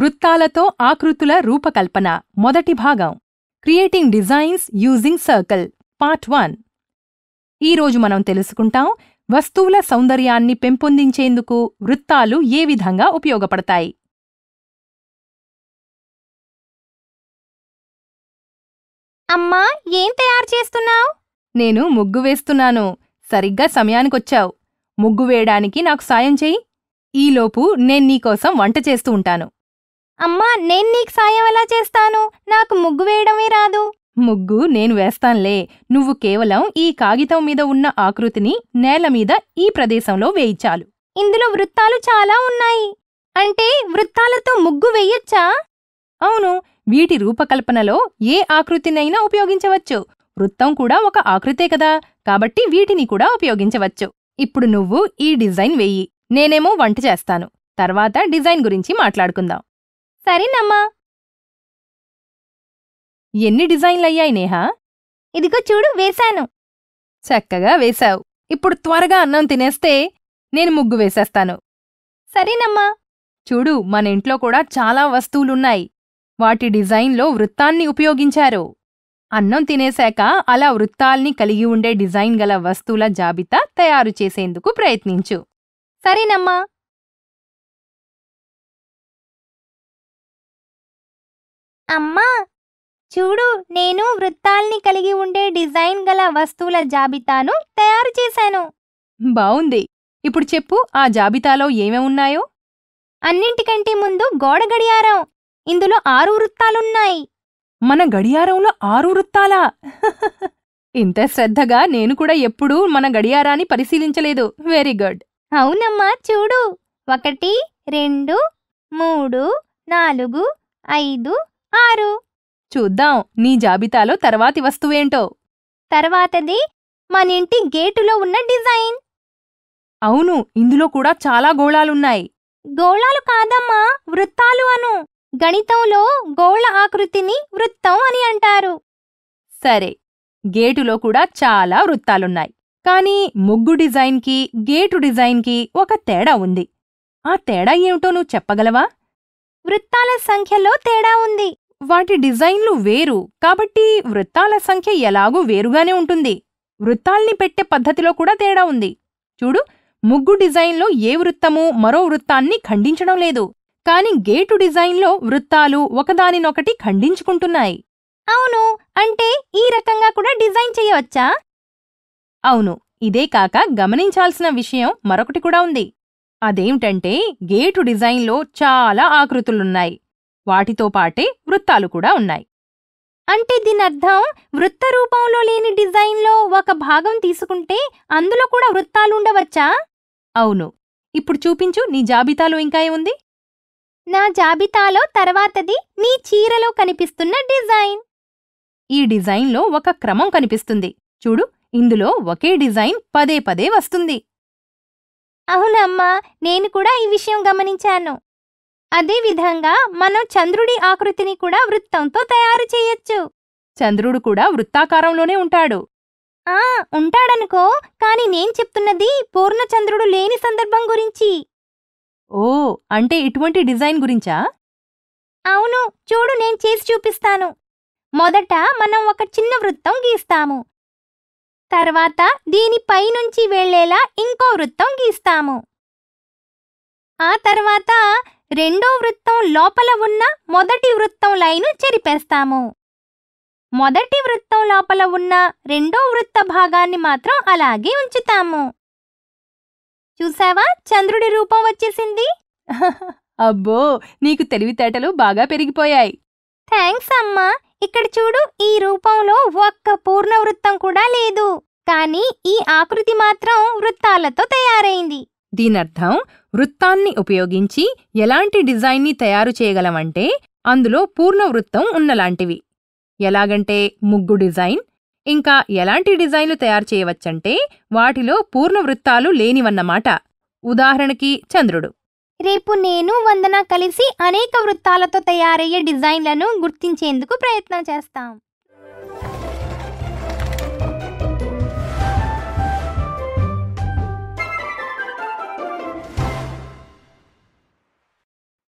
వృత్తాలతో ఆకృతుల రూపకల్పన మొదటి భాగం creating designs using circle part one ఈరోజు మనం తెలుసుకుంటాం వస్తువుల సౌందర్యాన్ని పెంపొందించేందుకు వృత్తాలు ఏ విధంగా ఉపయోగపడతాయి అమ్మా ఏం తయారు చేస్తున్నావు నేను ముగ్గు వేస్తున్నాను సరిగ్గా సమయానికొచ్చావు ముగ్గు వేయడానికి నాకు సాయం చెయ్యి ఈలోపు నేను నీకోసం వంట చేస్తూ ఉంటాను అమ్మా నేను నీకు సాయం ఎలా చేస్తాను నాకు ముగ్గు వేయడమే రాదు ముగ్గు నేను వేస్తాన్లే నువ్వు కేవలం ఈ కాగితం మీద ఉన్న ఆకృతిని నేల మీద ఈ ప్రదేశంలో వేయిచాలు ఇందులో వృత్తాలు చాలా ఉన్నాయి అంటే వృత్తాలతో ముగ్గు వేయొచ్చా అవును వీటి రూపకల్పనలో ఏ ఆకృతినైనా ఉపయోగించవచ్చు వృత్తం కూడా ఒక ఆకృతే కదా కాబట్టి వీటిని కూడా ఉపయోగించవచ్చు ఇప్పుడు నువ్వు ఈ డిజైన్ వేయి నేనేమో వంట చేస్తాను తర్వాత డిజైన్ గురించి మాట్లాడుకుందాం సరేనమ్మా ఎన్ని డిజైన్లు అయ్యాయి నేహా ఇదిగో చూడు వేశాను చక్కగా వేశావు ఇప్పుడు త్వరగా అన్నం తినేస్తే నేను ముగ్గు వేసేస్తాను సరేనమ్మా చూడు మన ఇంట్లో కూడా చాలా వస్తువులున్నాయి వాటి డిజైన్లో వృత్తాన్ని ఉపయోగించారు అన్నం తినేశాక అలా వృత్తాల్ని కలిగి ఉండే డిజైన్ గల వస్తువుల జాబితా తయారు చేసేందుకు ప్రయత్నించు సరేనమ్మా అమ్మా చూడు నేను వృత్తాల్ని కలిగి ఉండే డిజైన్ గల వస్తువుల జాబితాను తయారు చేశాను బావుంది ఇప్పుడు చెప్పు ఆ జాబితాలో ఉన్నాయో అన్నింటికంటే ముందు గోడ గడియారం ఇందులో ఆరు వృత్తాలున్నాయి మన గడియారంలో ఆరు వృత్తాలా ఇంత శ్రద్ధగా నేను కూడా ఎప్పుడూ మన గడియారాన్ని పరిశీలించలేదు వెరీ గుడ్ అవునమ్మా చూడు ఒకటి రెండు మూడు నాలుగు ఐదు ఆరు చూద్దాం నీ జాబితాలో తర్వాతి వస్తువేంటో తర్వాతది మన ఇంటి గేటులో ఉన్న డిజైన్ అవును ఇందులో కూడా చాలా గోళాలున్నాయి గోళాలు కాదమ్మా వృత్తాలు అను గణితంలో గోళ ఆకృతిని వృత్తం అని అంటారు సరే గేటులో కూడా చాలా వృత్తాలున్నాయి కానీ ముగ్గు డిజైన్కి గేటు డిజైన్కి ఒక తేడా ఉంది ఆ తేడా ఏమిటో నువ్వు చెప్పగలవా వృత్తాల సంఖ్యలో తేడా ఉంది వాటి డిజైన్లు వేరు కాబట్టి వృత్తాల సంఖ్య ఎలాగూ వేరుగానే ఉంటుంది వృత్తాల్ని పెట్టే పద్ధతిలో కూడా తేడా ఉంది చూడు ముగ్గు డిజైన్లో ఏ వృత్తము మరో వృత్తాన్ని ఖండించడం లేదు కాని గేటు డిజైన్లో వృత్తాలు ఒకదానినొకటి ఖండించుకుంటున్నాయి అవును అంటే ఈ రకంగా కూడా డిజైన్ చేయవచ్చా అవును ఇదే కాక గమనించాల్సిన విషయం మరొకటి కూడా ఉంది అదేమిటంటే గేటు డిజైన్లో చాలా ఆకృతులున్నాయి వాటితో పాటే వృత్తాలు కూడా ఉన్నాయి అంటే దీని అర్థం వృత్త రూపంలో లేని డిజైన్లో ఒక భాగం తీసుకుంటే అందులో కూడా వృత్తాలు ఉండవచ్చా అవును ఇప్పుడు చూపించు నీ జాబితాలో ఇంకా ఏముంది నా జాబితాలో తర్వాతది నీ చీరలో కనిపిస్తున్న డిజైన్ ఈ డిజైన్లో ఒక క్రమం కనిపిస్తుంది చూడు ఇందులో ఒకే డిజైన్ పదే పదే వస్తుంది అవునమ్మా నేను కూడా ఈ విషయం గమనించాను అదేవిధంగా మనం చంద్రుడి ఆకృతిని కూడా వృత్తంతో తయారు చేయొచ్చు చంద్రుడు కూడా వృత్తాకారంలోనే ఉంటాడు ఆ ఉంటాడనుకో కానీ నేను చెప్తున్నది పూర్ణచంద్రుడు లేని సందర్భం గురించి ఓ అంటే ఇటువంటి డిజైన్ గురించా అవును చూడు నేను చేసి చూపిస్తాను మొదట మనం ఒక చిన్న వృత్తం గీస్తాము తర్వాత దీని పైనుంచి వెళ్లేలా ఇంకో వృత్తం గీస్తాము ఆ తర్వాత రెండో వృత్తం లోపల ఉన్న మొదటి వృత్తం లైను చెరిపేస్తాము మొదటి వృత్తం లోపల ఉన్న రెండో వృత్త భాగాన్ని మాత్రం అలాగే ఉంచుతాము చూసావా చంద్రుడి రూపం వచ్చేసింది అబ్బో నీకు తెలివితేటలు బాగా పెరిగిపోయాయి థ్యాంక్స్ అమ్మా ఇక్కడ చూడు ఈ రూపంలో ఒక్క పూర్ణ వృత్తం కూడా లేదు కానీ ఈ ఆకృతి మాత్రం వృత్తాలతో తయారైంది దీనర్థం వృత్తాన్ని ఉపయోగించి ఎలాంటి డిజైన్ని తయారు చేయగలమంటే అందులో పూర్ణ వృత్తం ఉన్నలాంటివి ఎలాగంటే ముగ్గు డిజైన్ ఇంకా ఎలాంటి డిజైన్లు తయారు చేయవచ్చంటే వాటిలో పూర్ణ వృత్తాలు లేనివన్నమాట ఉదాహరణకి చంద్రుడు రేపు నేను వందన కలిసి అనేక వృత్తాలతో తయారయ్యే డిజైన్లను గుర్తించేందుకు ప్రయత్నం చేస్తాం